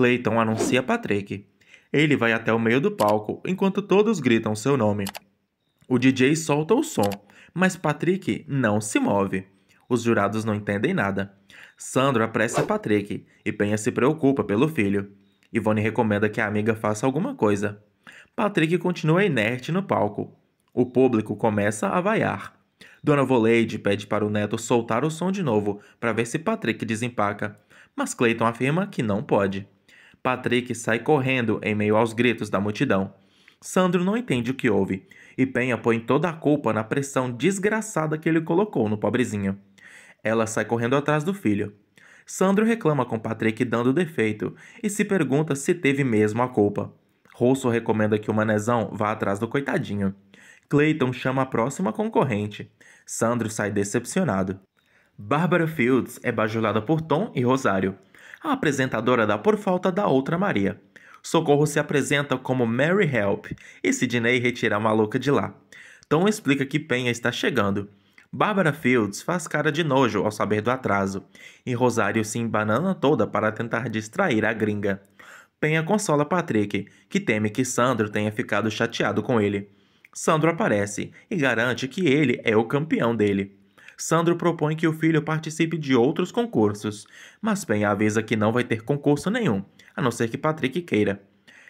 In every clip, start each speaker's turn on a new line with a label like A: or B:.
A: Clayton anuncia Patrick. Ele vai até o meio do palco enquanto todos gritam seu nome. O DJ solta o som, mas Patrick não se move. Os jurados não entendem nada. Sandro apressa Patrick e Penha se preocupa pelo filho. Ivone recomenda que a amiga faça alguma coisa. Patrick continua inerte no palco. O público começa a vaiar. Dona Voleide pede para o neto soltar o som de novo para ver se Patrick desempaca, mas Clayton afirma que não pode. Patrick sai correndo em meio aos gritos da multidão. Sandro não entende o que houve e Penha põe toda a culpa na pressão desgraçada que ele colocou no pobrezinho. Ela sai correndo atrás do filho. Sandro reclama com Patrick dando defeito e se pergunta se teve mesmo a culpa. Rosso recomenda que o manezão vá atrás do coitadinho. Clayton chama a próxima concorrente. Sandro sai decepcionado. Bárbara Fields é bajulada por Tom e Rosário a apresentadora dá por falta da outra Maria. Socorro se apresenta como Mary Help e Sidney retira a maluca de lá. Tom explica que Penha está chegando. Barbara Fields faz cara de nojo ao saber do atraso, e Rosário se embanana toda para tentar distrair a gringa. Penha consola Patrick, que teme que Sandro tenha ficado chateado com ele. Sandro aparece e garante que ele é o campeão dele. Sandro propõe que o filho participe de outros concursos, mas Penha avisa que não vai ter concurso nenhum, a não ser que Patrick queira.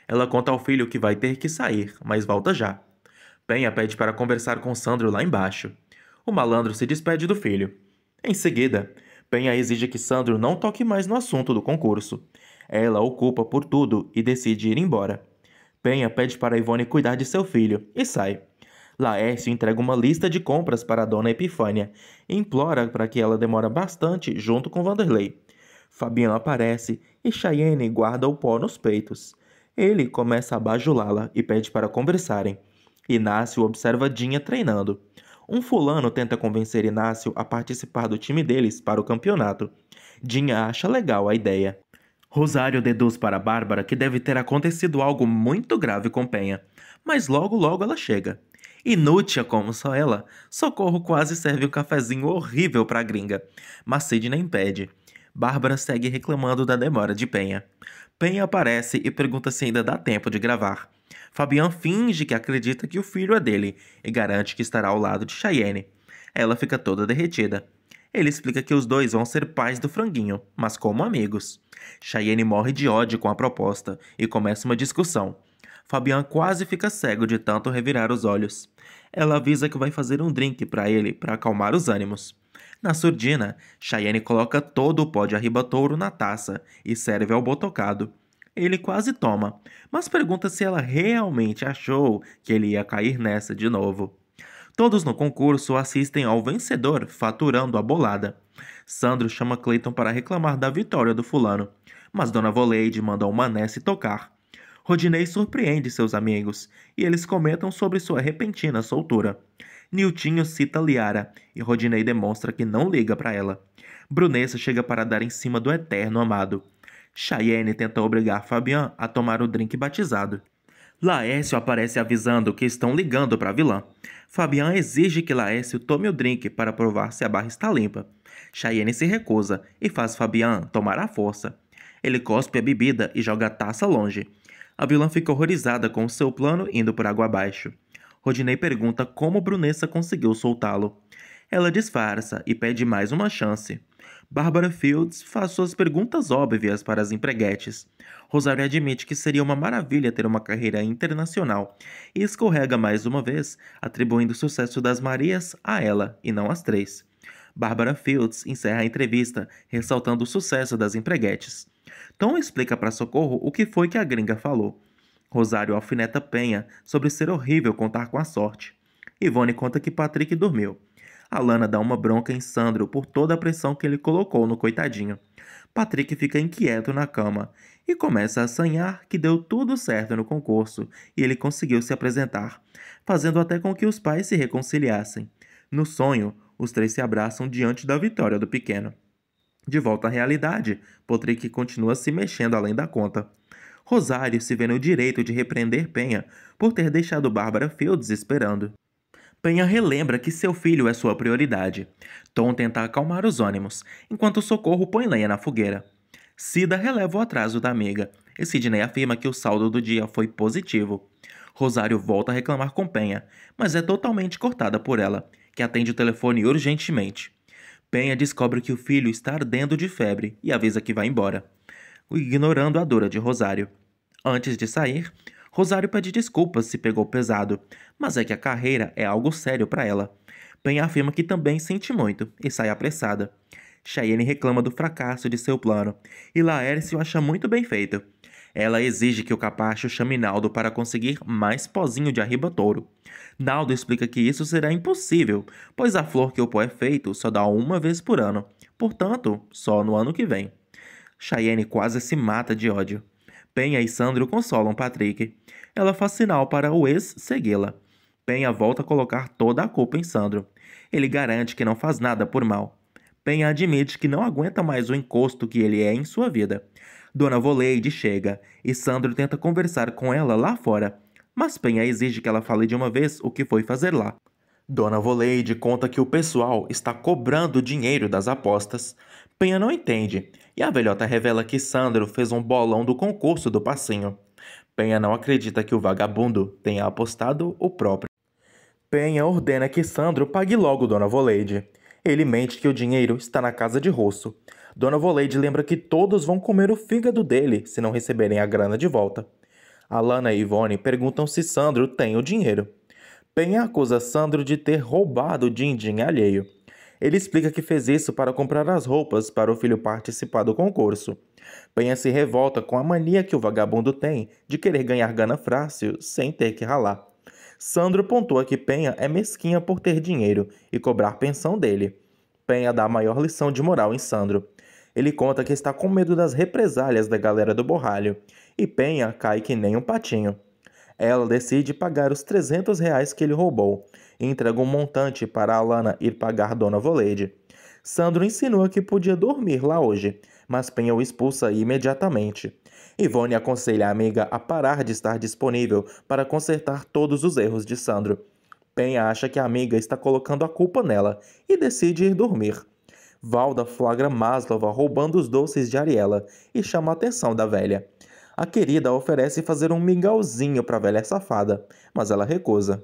A: Ela conta ao filho que vai ter que sair, mas volta já. Penha pede para conversar com Sandro lá embaixo. O malandro se despede do filho. Em seguida, Penha exige que Sandro não toque mais no assunto do concurso. Ela o culpa por tudo e decide ir embora. Penha pede para Ivone cuidar de seu filho e sai. Laércio entrega uma lista de compras para Dona Epifânia e implora para que ela demora bastante junto com Vanderlei. Fabiano aparece e Cheyenne guarda o pó nos peitos. Ele começa a bajulá-la e pede para conversarem. Inácio observa Dinha treinando. Um fulano tenta convencer Inácio a participar do time deles para o campeonato. Dinha acha legal a ideia. Rosário deduz para Bárbara que deve ter acontecido algo muito grave com Penha, mas logo logo ela chega. Inútil como só ela, Socorro quase serve um cafezinho horrível para a gringa, mas Sidney impede. Bárbara segue reclamando da demora de Penha. Penha aparece e pergunta se ainda dá tempo de gravar. Fabian finge que acredita que o filho é dele e garante que estará ao lado de Cheyenne. Ela fica toda derretida. Ele explica que os dois vão ser pais do franguinho, mas como amigos. Cheyenne morre de ódio com a proposta e começa uma discussão. Fabian quase fica cego de tanto revirar os olhos. Ela avisa que vai fazer um drink para ele para acalmar os ânimos. Na surdina, Cheyenne coloca todo o pó de touro na taça e serve ao botocado. Ele quase toma, mas pergunta se ela realmente achou que ele ia cair nessa de novo. Todos no concurso assistem ao vencedor faturando a bolada. Sandro chama Clayton para reclamar da vitória do fulano, mas Dona Voleide manda o mané se tocar. Rodinei surpreende seus amigos e eles comentam sobre sua repentina soltura. Niltinho cita Liara e Rodinei demonstra que não liga para ela. Brunessa chega para dar em cima do eterno amado. Cheyenne tenta obrigar Fabian a tomar o drink batizado. Laércio aparece avisando que estão ligando para a vilã. Fabian exige que Laércio tome o drink para provar se a barra está limpa. Cheyenne se recusa e faz Fabian tomar a força. Ele cospe a bebida e joga a taça longe. A vilã fica horrorizada com seu plano indo por água abaixo. Rodinei pergunta como Brunessa conseguiu soltá-lo. Ela disfarça e pede mais uma chance. Barbara Fields faz suas perguntas óbvias para as empreguetes. Rosário admite que seria uma maravilha ter uma carreira internacional e escorrega mais uma vez, atribuindo o sucesso das Marias a ela e não às três. Barbara Fields encerra a entrevista, ressaltando o sucesso das empreguetes. Tom explica para Socorro o que foi que a gringa falou. Rosário alfineta Penha sobre ser horrível contar com a sorte. Ivone conta que Patrick dormiu. Alana dá uma bronca em Sandro por toda a pressão que ele colocou no coitadinho. Patrick fica inquieto na cama e começa a assanhar que deu tudo certo no concurso e ele conseguiu se apresentar, fazendo até com que os pais se reconciliassem. No sonho, os três se abraçam diante da vitória do pequeno. De volta à realidade, Potrick continua se mexendo além da conta. Rosário se vê no direito de repreender Penha por ter deixado Bárbara Fields esperando. Penha relembra que seu filho é sua prioridade. Tom tenta acalmar os ânimos, enquanto Socorro põe lenha na fogueira. Cida releva o atraso da amiga, e Sidney afirma que o saldo do dia foi positivo. Rosário volta a reclamar com Penha, mas é totalmente cortada por ela, que atende o telefone urgentemente. Penha descobre que o filho está ardendo de febre e avisa que vai embora, ignorando a dor de Rosário. Antes de sair, Rosário pede desculpas se pegou pesado, mas é que a carreira é algo sério para ela. Penha afirma que também sente muito e sai apressada. Cheyenne reclama do fracasso de seu plano, e Laércio acha muito bem feito. Ela exige que o Capacho chame Naldo para conseguir mais pozinho de arriba touro. Naldo explica que isso será impossível, pois a flor que o pó é feito só dá uma vez por ano, portanto, só no ano que vem. Cheyenne quase se mata de ódio. Penha e Sandro consolam Patrick. Ela faz sinal para o ex segui-la. Penha volta a colocar toda a culpa em Sandro. Ele garante que não faz nada por mal. Penha admite que não aguenta mais o encosto que ele é em sua vida. Dona Voleide chega e Sandro tenta conversar com ela lá fora, mas Penha exige que ela fale de uma vez o que foi fazer lá. Dona Voleide conta que o pessoal está cobrando dinheiro das apostas. Penha não entende e a velhota revela que Sandro fez um bolão do concurso do passinho. Penha não acredita que o vagabundo tenha apostado o próprio. Penha ordena que Sandro pague logo Dona Voleide. Ele mente que o dinheiro está na casa de Rosso, Dona Voleide lembra que todos vão comer o fígado dele se não receberem a grana de volta. Alana e Ivone perguntam se Sandro tem o dinheiro. Penha acusa Sandro de ter roubado o din-din alheio. Ele explica que fez isso para comprar as roupas para o filho participar do concurso. Penha se revolta com a mania que o vagabundo tem de querer ganhar gana frácil sem ter que ralar. Sandro pontua que Penha é mesquinha por ter dinheiro e cobrar pensão dele. Penha dá a maior lição de moral em Sandro. Ele conta que está com medo das represálias da galera do borralho e Penha cai que nem um patinho. Ela decide pagar os 300 reais que ele roubou e entrega um montante para Alana ir pagar Dona Volede. Sandro insinua que podia dormir lá hoje, mas Penha o expulsa imediatamente. Ivone aconselha a amiga a parar de estar disponível para consertar todos os erros de Sandro. Penha acha que a amiga está colocando a culpa nela e decide ir dormir. Valda flagra Maslova roubando os doces de Ariela e chama a atenção da velha. A querida oferece fazer um mingauzinho para a velha safada, mas ela recusa.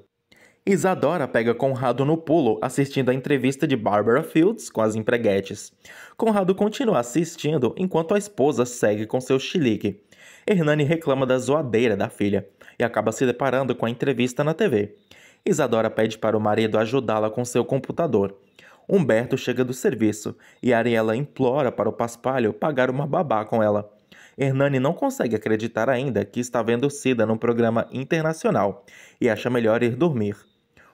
A: Isadora pega Conrado no pulo assistindo a entrevista de Barbara Fields com as empreguetes. Conrado continua assistindo enquanto a esposa segue com seu chilique. Hernani reclama da zoadeira da filha e acaba se deparando com a entrevista na TV. Isadora pede para o marido ajudá-la com seu computador. Humberto chega do serviço e Ariela implora para o Paspalho pagar uma babá com ela. Hernani não consegue acreditar ainda que está vendo Cida num programa internacional e acha melhor ir dormir.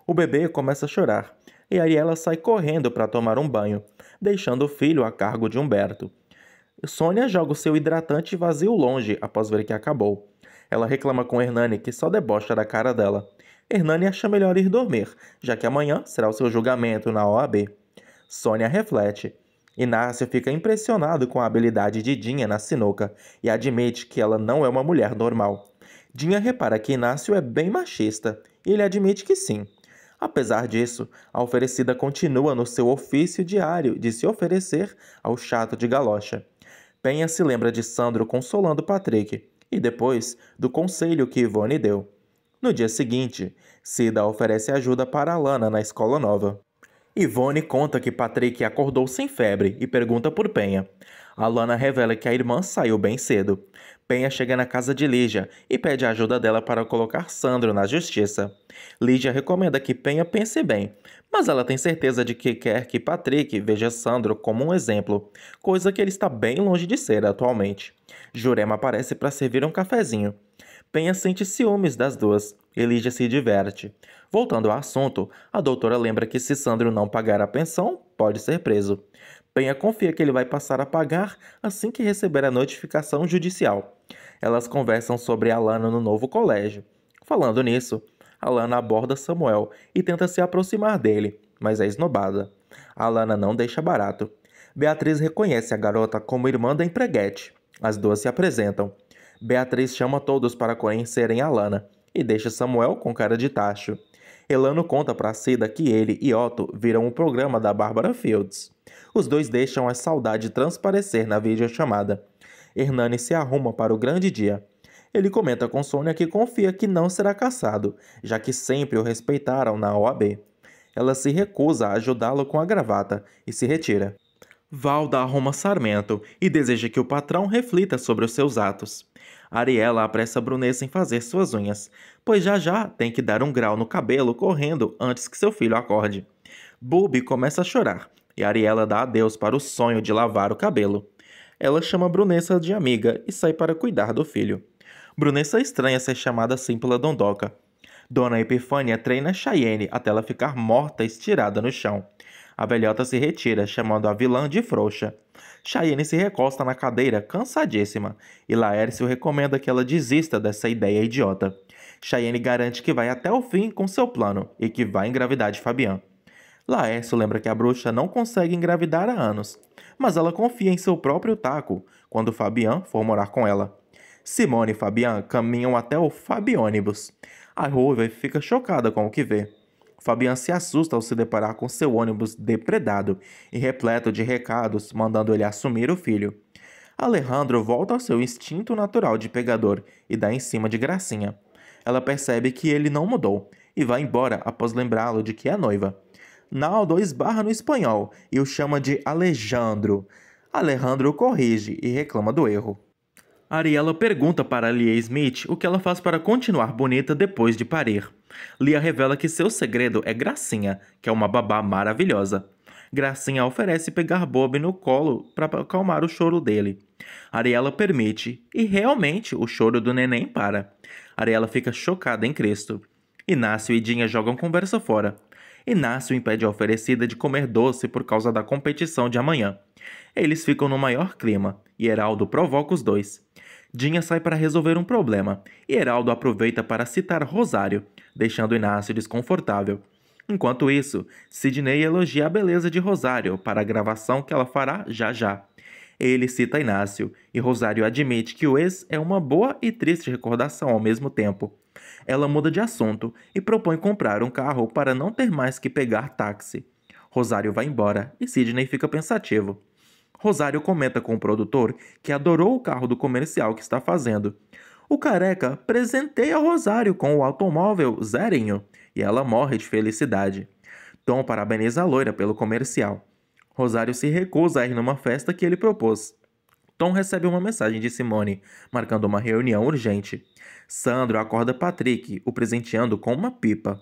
A: O bebê começa a chorar e Ariela sai correndo para tomar um banho, deixando o filho a cargo de Humberto. Sônia joga o seu hidratante vazio longe após ver que acabou. Ela reclama com Hernani que só debocha da cara dela. Hernani acha melhor ir dormir, já que amanhã será o seu julgamento na OAB. Sônia reflete. Inácio fica impressionado com a habilidade de Dinha na sinuca e admite que ela não é uma mulher normal. Dinha repara que Inácio é bem machista e ele admite que sim. Apesar disso, a oferecida continua no seu ofício diário de se oferecer ao chato de galocha. Penha se lembra de Sandro consolando Patrick e depois do conselho que Ivone deu. No dia seguinte, Cida oferece ajuda para Alana na escola nova. Ivone conta que Patrick acordou sem febre e pergunta por Penha. Alana revela que a irmã saiu bem cedo. Penha chega na casa de Lígia e pede a ajuda dela para colocar Sandro na justiça. Lígia recomenda que Penha pense bem, mas ela tem certeza de que quer que Patrick veja Sandro como um exemplo, coisa que ele está bem longe de ser atualmente. Jurema aparece para servir um cafezinho. Penha sente ciúmes das duas. Elijah se diverte. Voltando ao assunto, a doutora lembra que se Sandro não pagar a pensão, pode ser preso. Penha confia que ele vai passar a pagar assim que receber a notificação judicial. Elas conversam sobre Alana no novo colégio. Falando nisso, Alana aborda Samuel e tenta se aproximar dele, mas é esnobada. Alana não deixa barato. Beatriz reconhece a garota como irmã da empreguete. As duas se apresentam. Beatriz chama todos para conhecerem Alana e deixa Samuel com cara de tacho. Elano conta para Cida que ele e Otto viram o programa da Bárbara Fields. Os dois deixam a saudade transparecer na videochamada. Hernani se arruma para o grande dia. Ele comenta com Sônia que confia que não será caçado, já que sempre o respeitaram na OAB. Ela se recusa a ajudá-lo com a gravata e se retira. Valda arruma Sarmento e deseja que o patrão reflita sobre os seus atos. Ariela apressa Brunessa em fazer suas unhas, pois já já tem que dar um grau no cabelo correndo antes que seu filho acorde. Bubi começa a chorar e Ariela dá adeus para o sonho de lavar o cabelo. Ela chama Brunessa de amiga e sai para cuidar do filho. Brunessa estranha ser chamada assim pela Dondoca. Dona Epifânia treina Cheyenne até ela ficar morta estirada no chão. A velhota se retira, chamando a vilã de frouxa. Cheyenne se recosta na cadeira, cansadíssima, e Laércio recomenda que ela desista dessa ideia idiota. Cheyenne garante que vai até o fim com seu plano e que vai engravidar de Fabian. Laércio lembra que a bruxa não consegue engravidar há anos, mas ela confia em seu próprio taco quando Fabian for morar com ela. Simone e Fabian caminham até o Fabiônibus. A Ruiva fica chocada com o que vê. Fabian se assusta ao se deparar com seu ônibus depredado e repleto de recados, mandando ele assumir o filho. Alejandro volta ao seu instinto natural de pegador e dá em cima de Gracinha. Ela percebe que ele não mudou e vai embora após lembrá-lo de que é noiva. Naldo esbarra no espanhol e o chama de Alejandro. Alejandro o corrige e reclama do erro. Ariela pergunta para Lia Smith o que ela faz para continuar bonita depois de parir. Lia revela que seu segredo é Gracinha, que é uma babá maravilhosa. Gracinha oferece pegar Bob no colo para acalmar o choro dele. Ariela permite, e realmente o choro do neném para. Ariela fica chocada em Cristo. Inácio e Dinha jogam conversa fora. Inácio impede a oferecida de comer doce por causa da competição de amanhã. Eles ficam no maior clima e Heraldo provoca os dois. Dinha sai para resolver um problema e Heraldo aproveita para citar Rosário, deixando Inácio desconfortável. Enquanto isso, Sidney elogia a beleza de Rosário para a gravação que ela fará já já. Ele cita Inácio e Rosário admite que o ex é uma boa e triste recordação ao mesmo tempo. Ela muda de assunto e propõe comprar um carro para não ter mais que pegar táxi. Rosário vai embora e Sidney fica pensativo. Rosário comenta com o produtor que adorou o carro do comercial que está fazendo. O careca presenteia Rosário com o automóvel zerinho e ela morre de felicidade. Tom parabeniza a loira pelo comercial. Rosário se recusa a ir numa festa que ele propôs. Tom recebe uma mensagem de Simone, marcando uma reunião urgente. Sandro acorda Patrick, o presenteando com uma pipa.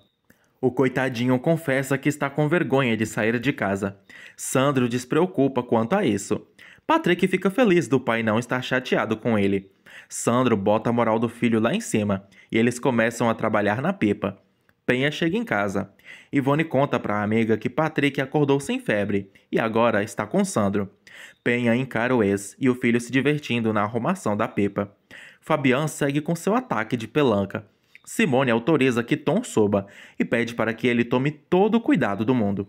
A: O coitadinho confessa que está com vergonha de sair de casa. Sandro despreocupa quanto a isso. Patrick fica feliz do pai não estar chateado com ele. Sandro bota a moral do filho lá em cima e eles começam a trabalhar na pipa. Penha chega em casa. Ivone conta para a amiga que Patrick acordou sem febre e agora está com Sandro. Penha encara o ex e o filho se divertindo na arrumação da pipa. Fabian segue com seu ataque de pelanca, Simone autoriza que Tom soba e pede para que ele tome todo o cuidado do mundo.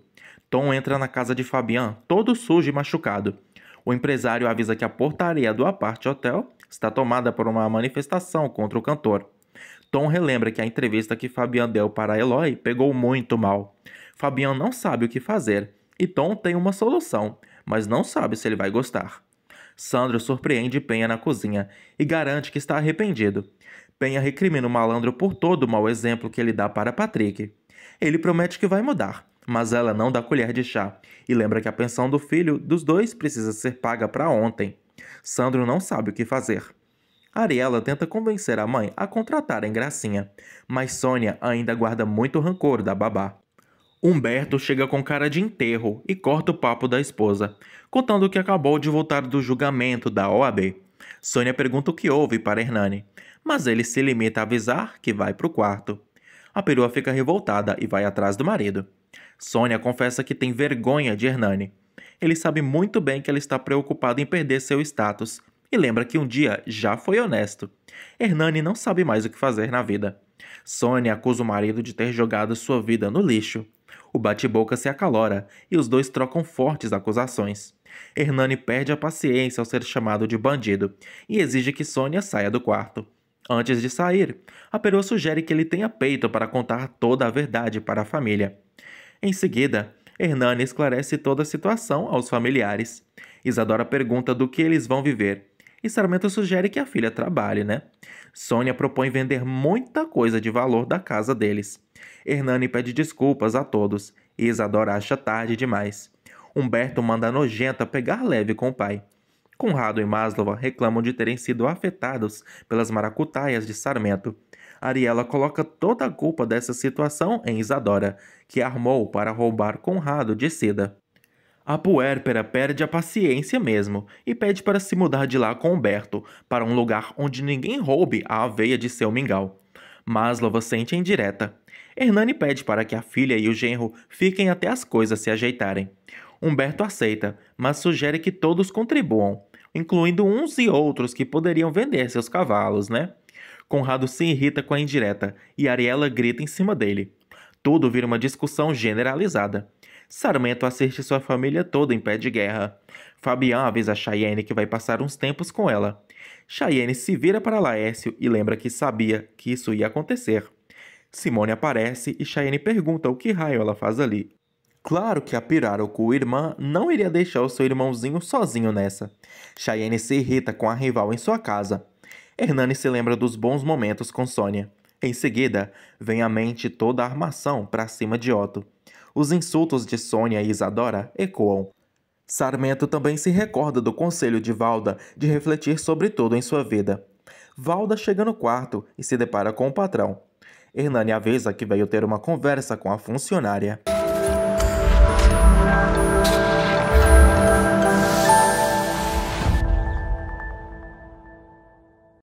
A: Tom entra na casa de Fabian, todo sujo e machucado. O empresário avisa que a portaria do apart Hotel está tomada por uma manifestação contra o cantor. Tom relembra que a entrevista que Fabian deu para Eloy pegou muito mal. Fabian não sabe o que fazer e Tom tem uma solução, mas não sabe se ele vai gostar. Sandro surpreende Penha na cozinha e garante que está arrependido. Penha recrimina o malandro por todo o mau exemplo que ele dá para Patrick. Ele promete que vai mudar, mas ela não dá colher de chá e lembra que a pensão do filho dos dois precisa ser paga para ontem. Sandro não sabe o que fazer. Ariela tenta convencer a mãe a contratar em Gracinha, mas Sônia ainda guarda muito rancor da babá. Humberto chega com cara de enterro e corta o papo da esposa, contando que acabou de voltar do julgamento da OAB. Sônia pergunta o que houve para Hernani, mas ele se limita a avisar que vai para o quarto. A perua fica revoltada e vai atrás do marido. Sônia confessa que tem vergonha de Hernani. Ele sabe muito bem que ela está preocupada em perder seu status e lembra que um dia já foi honesto. Hernani não sabe mais o que fazer na vida. Sônia acusa o marido de ter jogado sua vida no lixo. O bate-boca se acalora e os dois trocam fortes acusações. Hernani perde a paciência ao ser chamado de bandido e exige que Sônia saia do quarto. Antes de sair, a perua sugere que ele tenha peito para contar toda a verdade para a família. Em seguida, Hernani esclarece toda a situação aos familiares. Isadora pergunta do que eles vão viver. E Sarmento sugere que a filha trabalhe, né? Sônia propõe vender muita coisa de valor da casa deles. Hernani pede desculpas a todos e Isadora acha tarde demais. Humberto manda a nojenta pegar leve com o pai Conrado e Maslova reclamam de terem sido afetados pelas maracutaias de Sarmento. Ariela coloca toda a culpa dessa situação em Isadora, que armou para roubar Conrado de seda. A puérpera perde a paciência mesmo e pede para se mudar de lá com Humberto, para um lugar onde ninguém roube a aveia de seu mingau. Maslova sente indireta. Hernani pede para que a filha e o genro fiquem até as coisas se ajeitarem. Humberto aceita, mas sugere que todos contribuam incluindo uns e outros que poderiam vender seus cavalos, né? Conrado se irrita com a indireta e Ariela grita em cima dele. Tudo vira uma discussão generalizada. Sarmento assiste sua família toda em pé de guerra. Fabian avisa Cheyenne que vai passar uns tempos com ela. Cheyenne se vira para Laércio e lembra que sabia que isso ia acontecer. Simone aparece e Cheyenne pergunta o que raio ela faz ali. Claro que a Pirarucu irmã não iria deixar o seu irmãozinho sozinho nessa. Cheyenne se irrita com a rival em sua casa. Hernani se lembra dos bons momentos com Sônia. Em seguida, vem à mente toda a armação para cima de Otto. Os insultos de Sônia e Isadora ecoam. Sarmento também se recorda do conselho de Valda de refletir sobre tudo em sua vida. Valda chega no quarto e se depara com o patrão. Hernani avisa que veio ter uma conversa com a funcionária.